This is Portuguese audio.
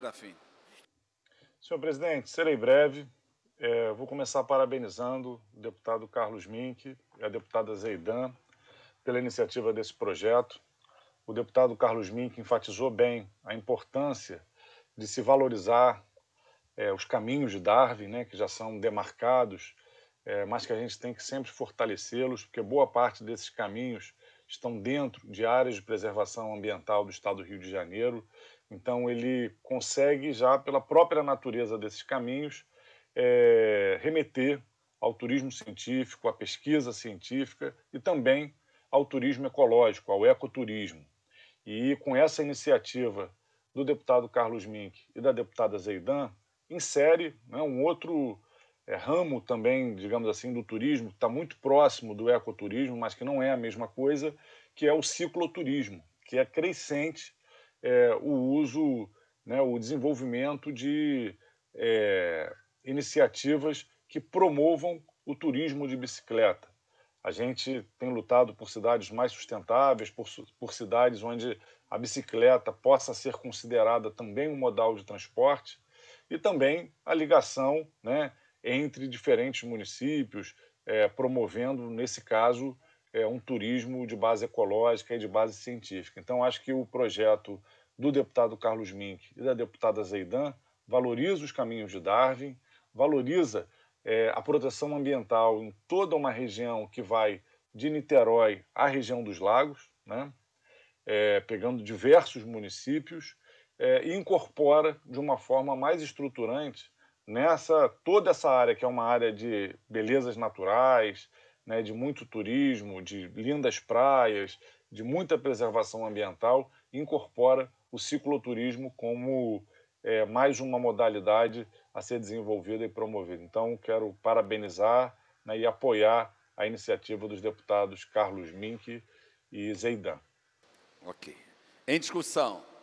Grafim. Senhor presidente, serei breve. É, vou começar parabenizando o deputado Carlos Mink e a deputada Zeidan pela iniciativa desse projeto. O deputado Carlos Mink enfatizou bem a importância de se valorizar é, os caminhos de Darwin, né, que já são demarcados, é, mas que a gente tem que sempre fortalecê-los, porque boa parte desses caminhos estão dentro de áreas de preservação ambiental do estado do Rio de Janeiro. Então, ele consegue, já pela própria natureza desses caminhos, é, remeter ao turismo científico, à pesquisa científica e também ao turismo ecológico, ao ecoturismo. E com essa iniciativa do deputado Carlos Mink e da deputada Zeidan, insere né, um outro é, ramo também, digamos assim, do turismo, que está muito próximo do ecoturismo, mas que não é a mesma coisa, que é o cicloturismo, que é crescente é, o uso, né, o desenvolvimento de é, iniciativas que promovam o turismo de bicicleta. A gente tem lutado por cidades mais sustentáveis, por, por cidades onde a bicicleta possa ser considerada também um modal de transporte e também a ligação né, entre diferentes municípios, é, promovendo, nesse caso, é, um turismo de base ecológica e de base científica. Então, acho que o projeto do deputado Carlos Mink e da deputada Zeidan valoriza os caminhos de Darwin, valoriza é, a proteção ambiental em toda uma região que vai de Niterói à região dos lagos, né? É, pegando diversos municípios, é, e incorpora de uma forma mais estruturante nessa né, toda essa área que é uma área de belezas naturais, né, de muito turismo, de lindas praias, de muita preservação ambiental, incorpora o cicloturismo como é, mais uma modalidade a ser desenvolvida e promovida. Então, quero parabenizar né, e apoiar a iniciativa dos deputados Carlos Mink e Zeidan. Ok. Em discussão.